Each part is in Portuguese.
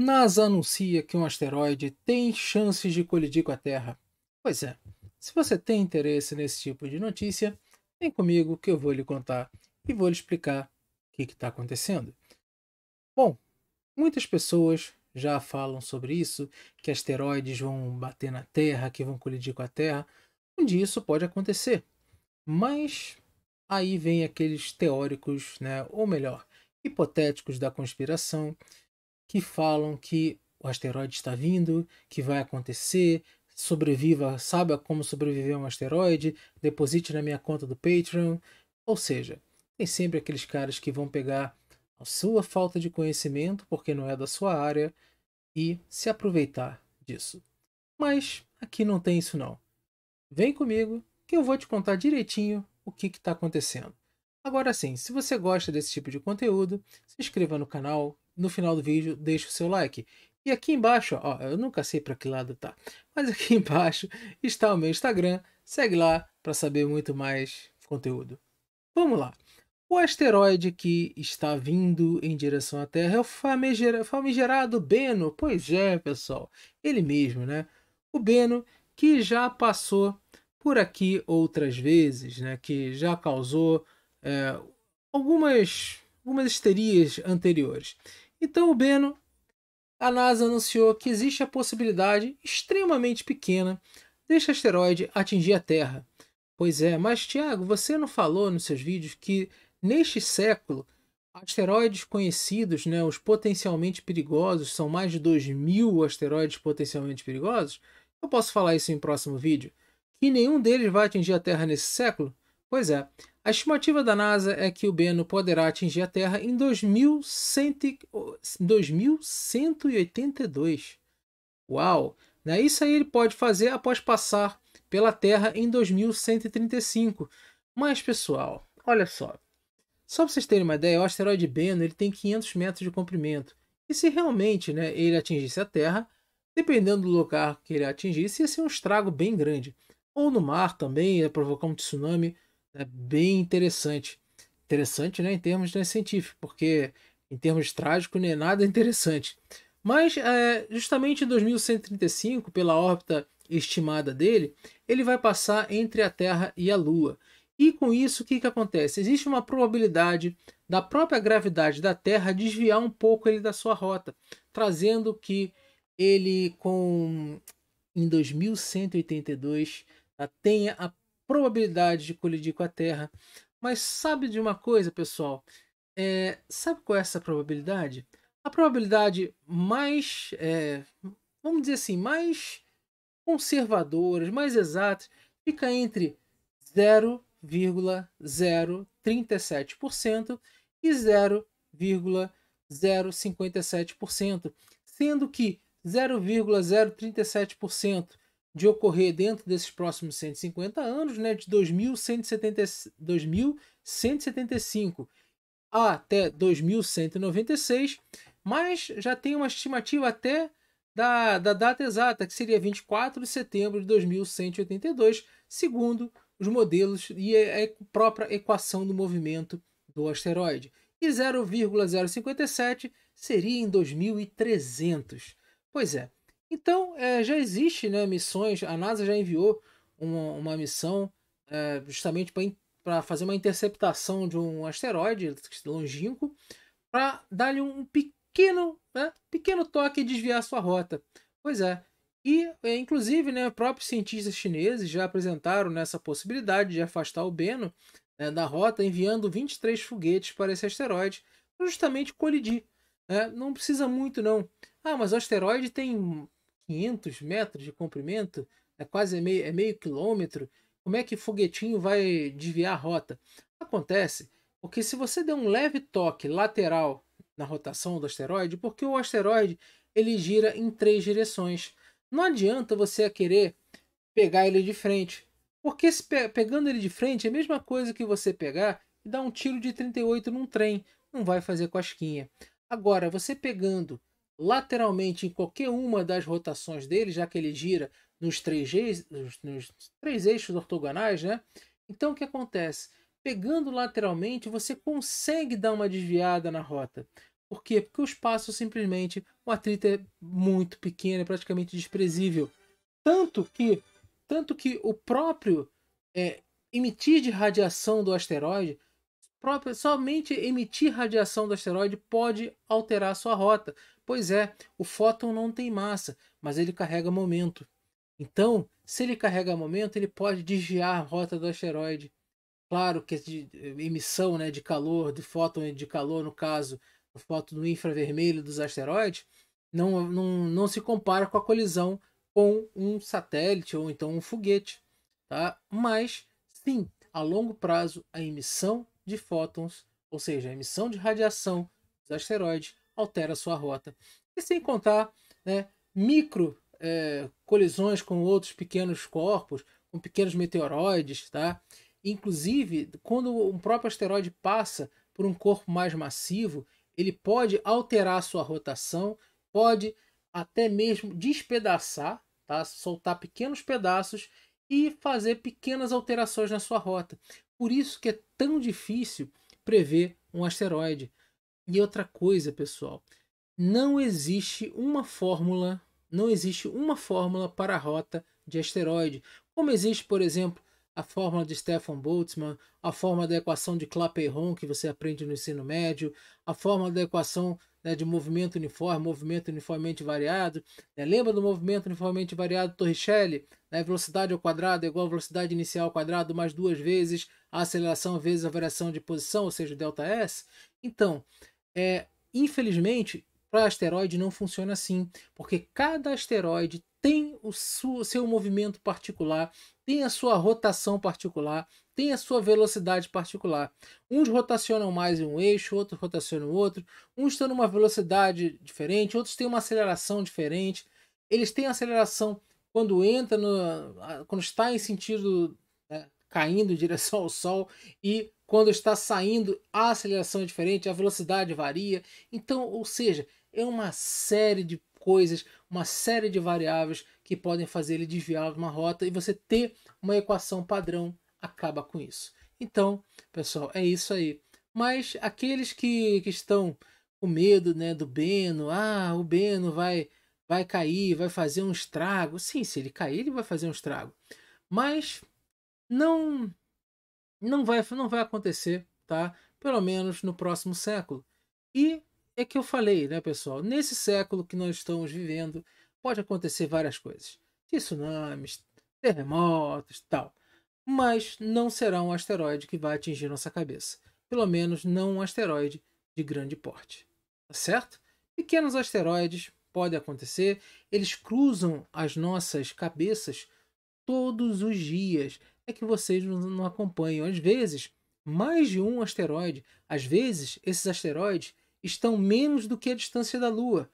NASA anuncia que um asteroide tem chances de colidir com a Terra. Pois é, se você tem interesse nesse tipo de notícia, vem comigo que eu vou lhe contar e vou lhe explicar o que está acontecendo. Bom, muitas pessoas já falam sobre isso, que asteroides vão bater na Terra, que vão colidir com a Terra. onde isso pode acontecer. Mas aí vem aqueles teóricos, né, ou melhor, hipotéticos da conspiração, que falam que o asteroide está vindo, que vai acontecer, sobreviva, saiba como sobreviver a um asteroide, deposite na minha conta do Patreon. Ou seja, tem sempre aqueles caras que vão pegar a sua falta de conhecimento, porque não é da sua área, e se aproveitar disso. Mas aqui não tem isso não. Vem comigo que eu vou te contar direitinho o que está acontecendo. Agora sim, se você gosta desse tipo de conteúdo, se inscreva no canal. No final do vídeo, deixe o seu like. E aqui embaixo, ó, eu nunca sei para que lado tá, mas aqui embaixo está o meu Instagram. Segue lá para saber muito mais conteúdo. Vamos lá. O asteroide que está vindo em direção à Terra é o famigerado Beno. Pois é, pessoal, ele mesmo, né? O Beno que já passou por aqui outras vezes, né? Que já causou é, algumas, algumas histerias anteriores. Então, o Beno, a NASA anunciou que existe a possibilidade extremamente pequena deste asteroide atingir a Terra. Pois é, mas Tiago, você não falou nos seus vídeos que neste século asteroides conhecidos, né, os potencialmente perigosos, são mais de 2 mil asteroides potencialmente perigosos? Eu posso falar isso em um próximo vídeo. Que nenhum deles vai atingir a Terra nesse século? Pois é, a estimativa da NASA é que o Beno poderá atingir a Terra em 2182. Uau! Né? Isso aí ele pode fazer após passar pela Terra em 2135. Mas, pessoal, olha só. Só para vocês terem uma ideia, o asteroide Beno ele tem 500 metros de comprimento. E se realmente né, ele atingisse a Terra, dependendo do lugar que ele atingisse, ia ser um estrago bem grande. Ou no mar também, ia provocar um tsunami é bem interessante. Interessante, né, em termos né, científicos, porque em termos trágicos não né, é nada interessante. Mas é, justamente em 2135, pela órbita estimada dele, ele vai passar entre a Terra e a Lua. E com isso, o que, que acontece? Existe uma probabilidade da própria gravidade da Terra desviar um pouco ele da sua rota, trazendo que ele, com em 2182, tenha a probabilidade de colidir com a Terra. Mas sabe de uma coisa, pessoal? É, sabe qual é essa probabilidade? A probabilidade mais, é, vamos dizer assim, mais conservadora, mais exata, fica entre 0,037% e 0,057%, sendo que 0,037% de ocorrer dentro desses próximos 150 anos, né, de 2175 até 2196, mas já tem uma estimativa até da, da data exata, que seria 24 de setembro de 2182, segundo os modelos e a própria equação do movimento do asteroide. E 0,057 seria em 2300. Pois é, então, é, já existe né, missões, a NASA já enviou uma, uma missão é, justamente para fazer uma interceptação de um asteroide longínquo para dar-lhe um pequeno, né, pequeno toque e desviar sua rota. Pois é. E, eh, inclusive, né, próprios cientistas chineses já apresentaram nessa possibilidade de afastar o Beno né, da rota, enviando 23 foguetes para esse asteroide, justamente colidir. Né. Não precisa muito, não. Ah, mas o asteroide tem 500 metros de comprimento, é quase meio, é meio quilômetro. Como é que foguetinho vai desviar a rota? Acontece porque se você der um leve toque lateral na rotação do asteroide, porque o asteroide ele gira em três direções. Não adianta você querer pegar ele de frente, porque se pe pegando ele de frente é a mesma coisa que você pegar e dar um tiro de 38 num trem, não vai fazer cosquinha. Agora, você pegando lateralmente em qualquer uma das rotações dele, já que ele gira nos três, nos três eixos ortogonais, né? Então o que acontece? Pegando lateralmente, você consegue dar uma desviada na rota. Por quê? Porque o espaço simplesmente, o atrito é muito pequeno, é praticamente desprezível. Tanto que, tanto que o próprio é, emitir de radiação do asteroide própria, somente emitir radiação do asteroide pode alterar sua rota. Pois é, o fóton não tem massa, mas ele carrega momento. Então, se ele carrega momento, ele pode desviar a rota do asteroide. Claro que a eh, emissão né, de calor, de fóton de calor, no caso, o fóton do infravermelho dos asteroides, não, não, não se compara com a colisão com um satélite ou então um foguete. Tá? Mas, sim, a longo prazo, a emissão de fótons, ou seja, a emissão de radiação dos asteroides altera sua rota. E sem contar né, micro é, colisões com outros pequenos corpos, com pequenos meteoroides, tá? Inclusive, quando um próprio asteroide passa por um corpo mais massivo, ele pode alterar sua rotação, pode até mesmo despedaçar, tá? soltar pequenos pedaços e fazer pequenas alterações na sua rota. Por isso que é tão difícil prever um asteroide. E outra coisa, pessoal, não existe uma fórmula, não existe uma fórmula para a rota de asteroide, como existe, por exemplo, a fórmula de Stefan Boltzmann, a fórmula da equação de Clapeyron que você aprende no ensino médio, a fórmula da equação né, de movimento uniforme, movimento uniformemente variado. Né? Lembra do movimento uniformemente variado Torricelli? Né? Velocidade ao quadrado é igual a velocidade inicial ao quadrado mais duas vezes a aceleração vezes a variação de posição, ou seja, delta S. Então, é, infelizmente, para asteroide não funciona assim, porque cada asteroide tem o seu movimento particular, tem a sua rotação particular, tem a sua velocidade particular. Uns rotacionam mais em um eixo, outros rotacionam outro, uns estão numa velocidade diferente, outros têm uma aceleração diferente. Eles têm aceleração quando entra no, quando está em sentido né, caindo em direção ao Sol e quando está saindo, a aceleração é diferente, a velocidade varia. Então, ou seja, é uma série de coisas, uma série de variáveis que podem fazer ele desviar de uma rota e você ter uma equação padrão acaba com isso. Então, pessoal, é isso aí. Mas aqueles que, que estão com medo né, do Beno, ah, o Beno vai, vai cair, vai fazer um estrago. Sim, se ele cair, ele vai fazer um estrago. Mas não não vai, não vai acontecer, tá? Pelo menos no próximo século. E é que eu falei, né, pessoal? Nesse século que nós estamos vivendo, pode acontecer várias coisas. Tsunamis, terremotos, tal. Mas não será um asteroide que vai atingir nossa cabeça. Pelo menos não um asteroide de grande porte. Tá certo? Pequenos asteroides podem acontecer, eles cruzam as nossas cabeças todos os dias é que vocês não acompanham. Às vezes, mais de um asteroide. Às vezes, esses asteroides estão menos do que a distância da Lua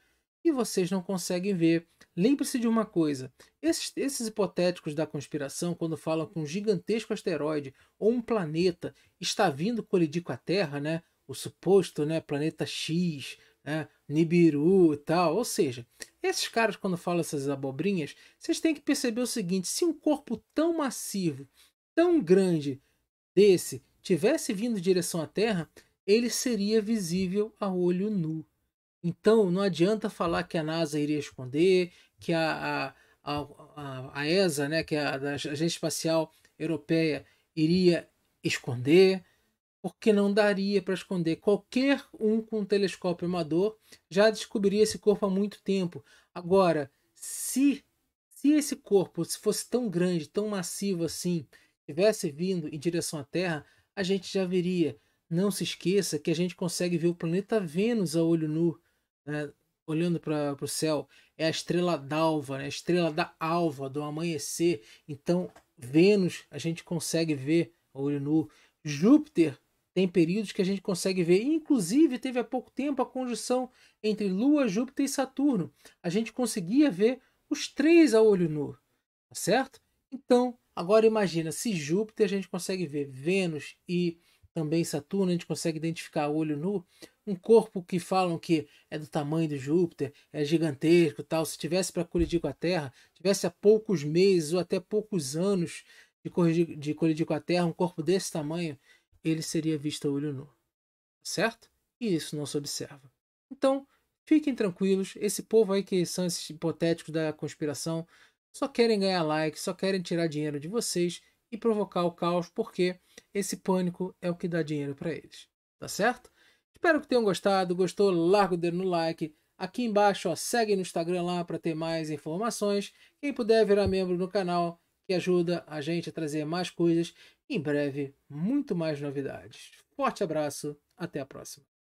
e vocês não conseguem ver. Lembre-se de uma coisa: esses, esses, hipotéticos da conspiração, quando falam que um gigantesco asteroide ou um planeta está vindo colidir com a Terra, né? O suposto né, planeta X, né? Nibiru e tal. Ou seja, esses caras, quando falam essas abobrinhas, vocês têm que perceber o seguinte: se um corpo tão massivo, tão grande desse, tivesse vindo em direção à Terra, ele seria visível a olho nu. Então, não adianta falar que a NASA iria esconder, que a, a, a, a ESA, né, que é a Agência Espacial Europeia, iria esconder porque não daria para esconder. Qualquer um com um telescópio amador já descobriria esse corpo há muito tempo. Agora, se se esse corpo se fosse tão grande, tão massivo assim, tivesse vindo em direção à Terra, a gente já veria. Não se esqueça que a gente consegue ver o planeta Vênus a olho nu, né? olhando para o céu. É a estrela d'alva, né? a estrela da alva, do amanhecer. Então, Vênus a gente consegue ver a olho nu. Júpiter tem períodos que a gente consegue ver, inclusive teve há pouco tempo a conjunção entre Lua, Júpiter e Saturno. A gente conseguia ver os três a olho nu, tá certo? Então, agora imagina, se Júpiter a gente consegue ver Vênus e também Saturno, a gente consegue identificar a olho nu, um corpo que falam que é do tamanho de Júpiter, é gigantesco tal, se tivesse para colidir com a Terra, tivesse há poucos meses ou até poucos anos de colidir, de colidir com a Terra, um corpo desse tamanho, ele seria visto a olho nu. Certo? E isso não se observa. Então, fiquem tranquilos, esse povo aí que são esses hipotéticos da conspiração só querem ganhar like, só querem tirar dinheiro de vocês e provocar o caos, porque esse pânico é o que dá dinheiro para eles. Tá certo? Espero que tenham gostado. Gostou? Larga o dedo no like. Aqui embaixo, ó, segue no Instagram lá para ter mais informações. Quem puder virar membro no canal, que ajuda a gente a trazer mais coisas. Em breve, muito mais novidades. Forte abraço, até a próxima.